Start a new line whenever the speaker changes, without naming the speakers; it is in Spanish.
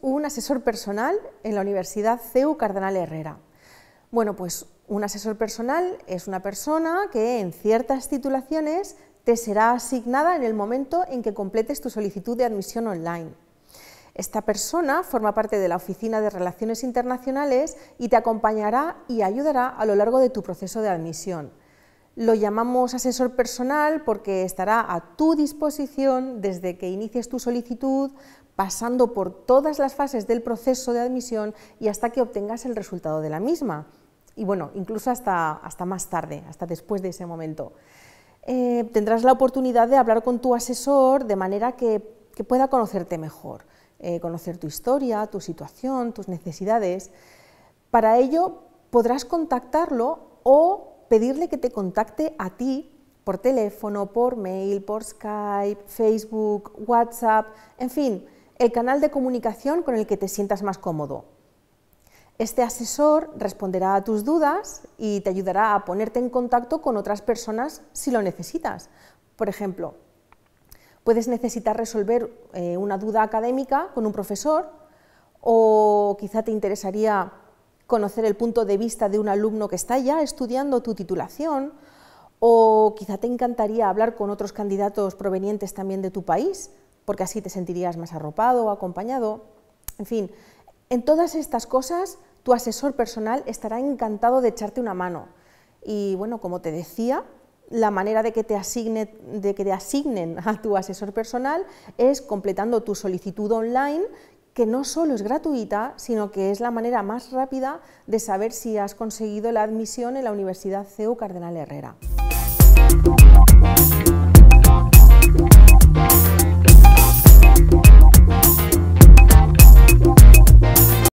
un asesor personal en la Universidad CEU Cardenal Herrera. Bueno, pues un asesor personal es una persona que en ciertas titulaciones te será asignada en el momento en que completes tu solicitud de admisión online. Esta persona forma parte de la Oficina de Relaciones Internacionales y te acompañará y ayudará a lo largo de tu proceso de admisión. Lo llamamos asesor personal porque estará a tu disposición desde que inicies tu solicitud, pasando por todas las fases del proceso de admisión y hasta que obtengas el resultado de la misma. Y bueno, incluso hasta, hasta más tarde, hasta después de ese momento. Eh, tendrás la oportunidad de hablar con tu asesor de manera que, pueda conocerte mejor, eh, conocer tu historia, tu situación, tus necesidades. Para ello podrás contactarlo o pedirle que te contacte a ti por teléfono, por mail, por Skype, Facebook, WhatsApp, en fin, el canal de comunicación con el que te sientas más cómodo. Este asesor responderá a tus dudas y te ayudará a ponerte en contacto con otras personas si lo necesitas. Por ejemplo, puedes necesitar resolver eh, una duda académica con un profesor o quizá te interesaría conocer el punto de vista de un alumno que está ya estudiando tu titulación, o quizá te encantaría hablar con otros candidatos provenientes también de tu país, porque así te sentirías más arropado o acompañado. En fin, en todas estas cosas tu asesor personal estará encantado de echarte una mano. Y bueno, como te decía, la manera de que te, de que te asignen a tu asesor personal es completando tu solicitud online que no solo es gratuita, sino que es la manera más rápida de saber si has conseguido la admisión en la Universidad CEU Cardenal Herrera.